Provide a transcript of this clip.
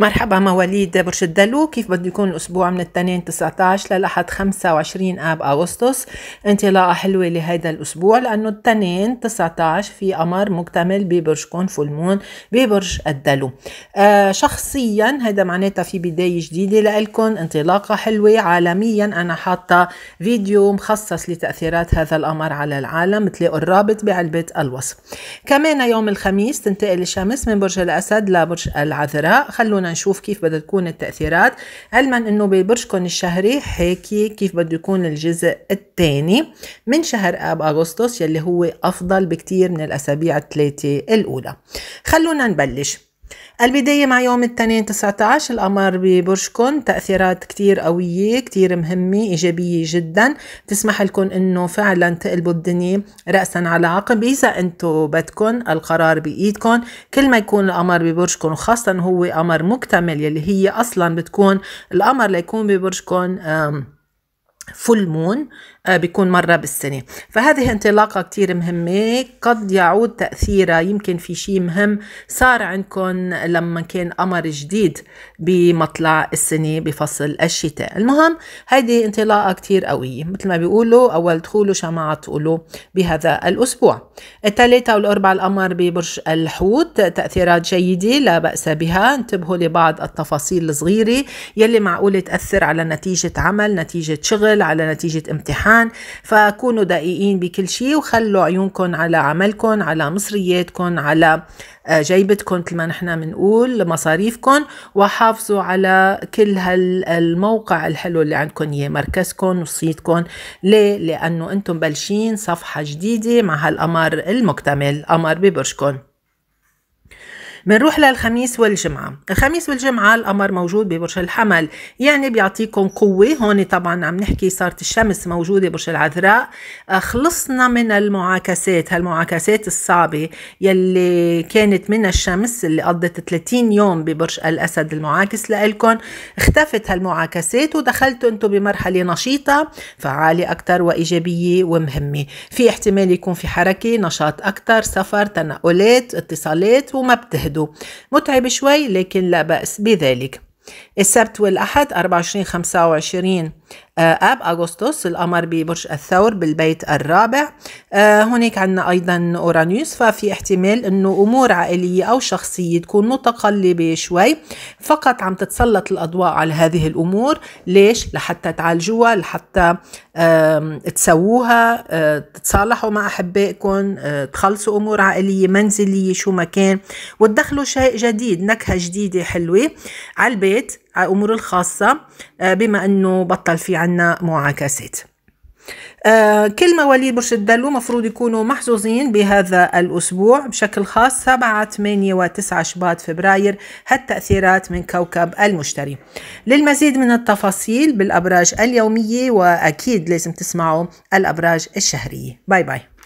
مرحبا مواليد برج الدلو كيف بده يكون الأسبوع من الاثنين 19 للأحد 25 آب أغسطس انطلاقة حلوة لهيدا الأسبوع لأنه الاثنين 19 في قمر مكتمل ببرجكم فول مون ببرج الدلو آه شخصيا هيدا معناتها في بداية جديدة لكم انطلاقة حلوة عالميا أنا حاطة فيديو مخصص لتأثيرات هذا القمر على العالم بتلاقوا الرابط بعلبة الوصف كمان يوم الخميس تنتقل الشمس من برج الأسد لبرج العذراء خلونا نشوف كيف بدها تكون التأثيرات علما انه ببرجكم الشهري حكي كيف بده يكون الجزء الثاني من شهر اب اغسطس يلي هو افضل بكتير من الاسابيع الثلاثة الاولى خلونا نبلش البداية مع يوم الاثنين 19 القمر ببرجكم تأثيرات كتير قوية كتير مهمة إيجابية جدا تسمح لكم إنه فعلا تقلبوا الدنيا رأسا على عقب إذا أنتم بدكم القرار بإيدكم كل ما يكون القمر ببرجكم وخاصة هو قمر مكتمل يلي هي أصلا بتكون القمر ليكون ببرجكم فول مون آه، بيكون مرة بالسنة فهذه انطلاقة كتير مهمة قد يعود تأثيرها يمكن في شيء مهم صار عندكم لما كان قمر جديد بمطلع السنة بفصل الشتاء المهم هذه انطلاقة كتير قوية مثل ما بيقولوا أول دخولوا شمعة تقولوا بهذا الأسبوع الثالثة والأربعة القمر ببرج الحوت تأثيرات جيدة لا بأس بها انتبهوا لبعض التفاصيل الصغيرة يلي معقولة تأثر على نتيجة عمل نتيجة شغل مشكل على نتيجة امتحان فكونوا دقيقين بكل شيء وخلوا عيونكم على عملكم على مصرياتكم على آه، جيبتكم مثل ما نحن بنقول مصاريفكم وحافظوا على كل هالموقع الحلو اللي عندكم اياه مركزكم وصيتكم ليه؟ لانه انتم بلشين صفحه جديده مع هالقمر المكتمل قمر ببرجكم بنروح للخميس والجمعة الخميس والجمعة القمر موجود ببرج الحمل يعني بيعطيكم قوة هون طبعا عم نحكي صارت الشمس موجودة برج العذراء آه، خلصنا من المعاكسات هالمعاكسات الصعبة يلي كانت من الشمس اللي قضت 30 يوم ببرج الأسد المعاكس لإلكم اختفت هالمعاكسات ودخلتوا انتم بمرحلة نشيطة فعالة أكثر وإيجابية ومهمة في احتمال يكون في حركة نشاط أكثر سفر تنقلات اتصالات وما بتهدى تشاهدوا متعب شوي لكن لا بأس بذلك السبت والأحد 24 25 آه، آب أغسطس القمر ببرج الثور بالبيت الرابع آه، هناك عندنا أيضا أورانيوس ففي احتمال أنه أمور عائلية أو شخصية تكون متقلبة شوي فقط عم تتسلط الأضواء على هذه الأمور ليش؟ لحتى تعالجوها لحتى تسووها آه، تتصالحوا مع أحبائكم تخلصوا أمور عائلية منزلية شو ما كان وتدخلوا شيء جديد نكهة جديدة حلوة على البيت على الأمور الخاصة آه، بما أنه بطل في عنا معاكسات آه كل مواليد برج الدلو مفروض يكونوا محظوظين بهذا الأسبوع بشكل خاص 7 8 و9 شباط فبراير هالتأثيرات من كوكب المشتري للمزيد من التفاصيل بالأبراج اليومية وأكيد لازم تسمعوا الأبراج الشهرية باي باي